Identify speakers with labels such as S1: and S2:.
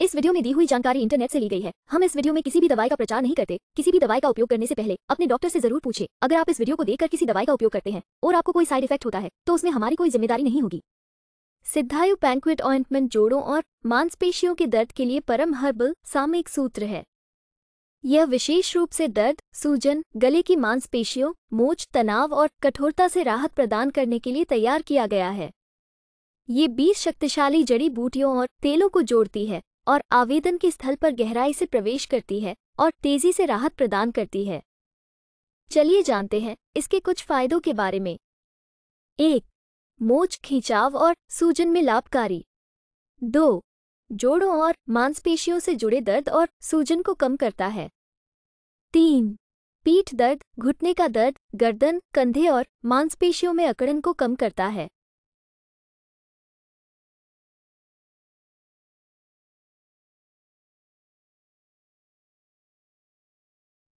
S1: इस वीडियो में दी हुई जानकारी इंटरनेट से ली गई है हम इस वीडियो में किसी भी दवाई का प्रचार नहीं करते किसी भी दवाई का उपयोग करने से पहले अपने डॉक्टर से जरूर पूछे अगर आप इस वीडियो को देखकर किसी दवाई का उपयोग करते हैं और आपको कोई साइड इफेक्ट होता है तो उसमें हमारी कोई जिम्मेदारी नहीं होगी सिद्धायु पैंक्विट ऑइंटमेंट जोड़ों और मांसपेशियों के दर्द के लिए परम हर्बल सामयिक सूत्र है यह विशेष रूप से दर्द सूजन गले की मांसपेशियों मोच तनाव और कठोरता से राहत प्रदान करने के लिए तैयार किया गया है ये बीस शक्तिशाली जड़ी बूटियों और तेलों को जोड़ती है और आवेदन के स्थल पर गहराई से प्रवेश करती है और तेजी से राहत प्रदान करती है चलिए जानते हैं इसके कुछ फायदों के बारे में एक मोच खिंचाव और सूजन में लाभकारी दो जोड़ों और मांसपेशियों से जुड़े दर्द और सूजन को कम करता है तीन
S2: पीठ दर्द घुटने का दर्द गर्दन कंधे और मांसपेशियों में अकड़न को कम करता है